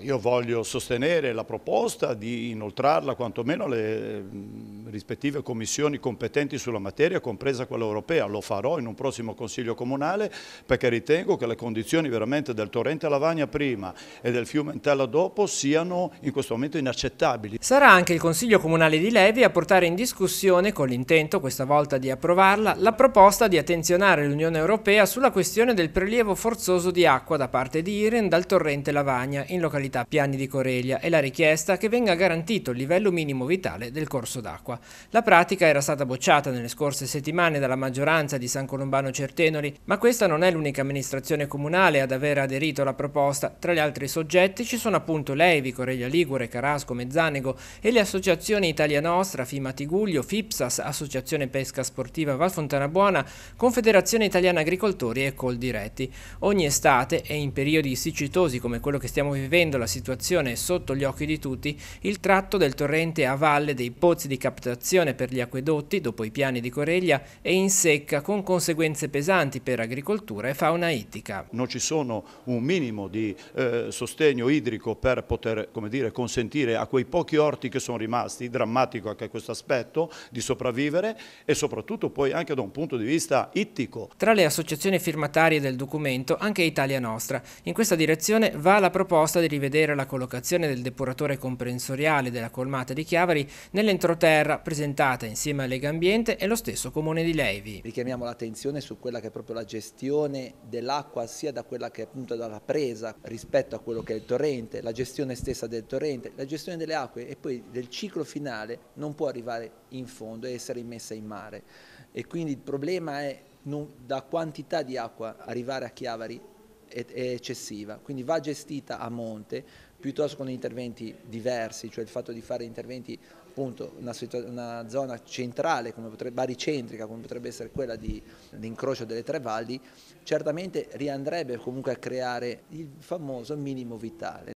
Io voglio sostenere la proposta di inoltrarla quantomeno alle rispettive commissioni competenti sulla materia, compresa quella europea. Lo farò in un prossimo Consiglio Comunale perché ritengo che le condizioni veramente del torrente Lavagna prima e del fiume Entella dopo siano in questo momento inaccettabili. Sarà anche il Consiglio Comunale di Levi a portare in discussione, con l'intento questa volta di approvarla, la proposta di attenzionare l'Unione Europea sulla questione del prelievo forzoso di acqua da parte di Iren dal torrente Lavagna in località Piani di Coreglia e la richiesta che venga garantito il livello minimo vitale del corso d'acqua. La pratica era stata bocciata nelle scorse settimane dalla maggioranza di San Colombano Certenoli, ma questa non è l'unica amministrazione comunale ad aver aderito alla proposta. Tra gli altri soggetti ci sono appunto Levi, Coreglia Ligure, Carasco, Mezzanego e le associazioni Italia Nostra, FIMA Tiguglio, FIPSAS, Associazione Pesca Sportiva Val Fontanabuona, Confederazione Italiana Agricoltori e Coldiretti. Ogni estate e in periodi siccitosi come quello che stiamo vivendo la situazione è sotto gli occhi di tutti, il tratto del torrente a valle dei pozzi di Capitano situazione per gli acquedotti dopo i piani di Coreglia è in secca con conseguenze pesanti per agricoltura e fauna ittica. Non ci sono un minimo di eh, sostegno idrico per poter dire, consentire a quei pochi orti che sono rimasti, drammatico anche questo aspetto, di sopravvivere e soprattutto poi anche da un punto di vista ittico. Tra le associazioni firmatarie del documento anche Italia Nostra. In questa direzione va la proposta di rivedere la collocazione del depuratore comprensoriale della colmata di Chiavari nell'entroterra manovra presentata insieme a Lega Ambiente e lo stesso Comune di Levi. Richiamiamo l'attenzione su quella che è proprio la gestione dell'acqua sia da quella che è appunto dalla presa rispetto a quello che è il torrente, la gestione stessa del torrente, la gestione delle acque e poi del ciclo finale non può arrivare in fondo e essere immessa in mare e quindi il problema è non, da quantità di acqua arrivare a Chiavari è, è eccessiva, quindi va gestita a monte piuttosto con interventi diversi, cioè il fatto di fare interventi appunto una, una, zona centrale, come potrebbe, baricentrica come potrebbe essere quella dell'incrocio delle tre valli, certamente riandrebbe comunque a creare il famoso minimo vitale.